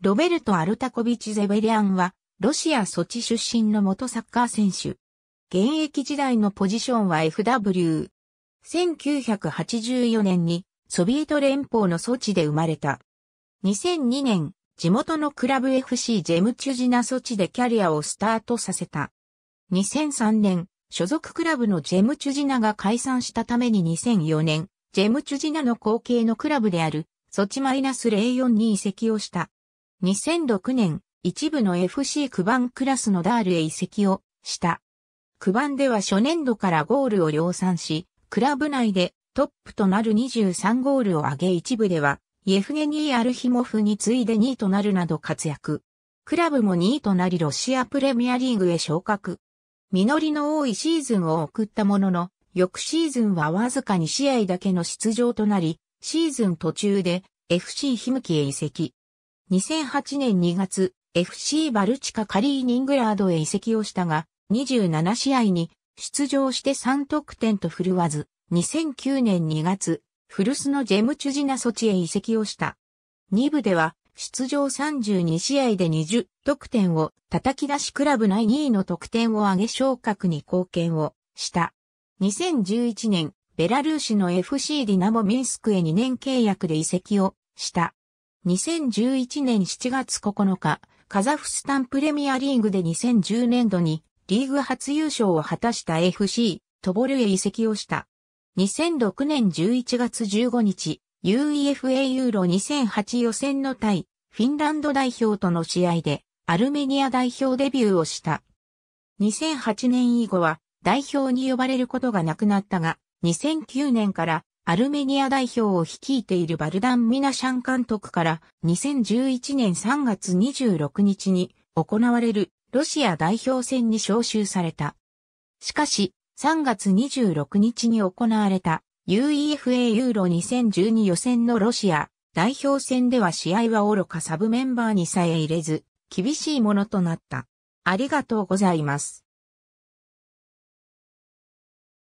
ロベルト・アルタコビチ・ゼベリアンは、ロシアソチ出身の元サッカー選手。現役時代のポジションは FW。1984年にソビエト連邦のソチで生まれた。2002年、地元のクラブ FC ジェムチュジナソチでキャリアをスタートさせた。2003年、所属クラブのジェムチュジナが解散したために2004年、ジェムチュジナの後継のクラブである、ソチマイナス04に移籍をした。2006年、一部の FC 区番クラスのダールへ移籍をした。区番では初年度からゴールを量産し、クラブ内でトップとなる23ゴールを挙げ一部では、イエフゲニー・アルヒモフに次いで2位となるなど活躍。クラブも2位となりロシアプレミアリーグへ昇格。実りの多いシーズンを送ったものの、翌シーズンはわずかに試合だけの出場となり、シーズン途中で FC ヒムキへ移籍。2008年2月、FC バルチカカリーニングラードへ移籍をしたが、27試合に出場して3得点と振るわず、2009年2月、フルスのジェムチュジナソチへ移籍をした。2部では、出場32試合で20得点を叩き出しクラブ内2位の得点を上げ昇格に貢献をした。2011年、ベラルーシの FC ディナモミンスクへ2年契約で移籍をした。2011年7月9日、カザフスタンプレミアリーグで2010年度にリーグ初優勝を果たした FC トボルへ移籍をした。2006年11月15日、UEFA ユーロ2008予選の対フィンランド代表との試合でアルメニア代表デビューをした。2008年以後は代表に呼ばれることがなくなったが、2009年からアルメニア代表を率いているバルダン・ミナシャン監督から2011年3月26日に行われるロシア代表戦に招集された。しかし、3月26日に行われた UEFA ユーロ2012予選のロシア代表戦では試合は愚かサブメンバーにさえ入れず、厳しいものとなった。ありがとうございます。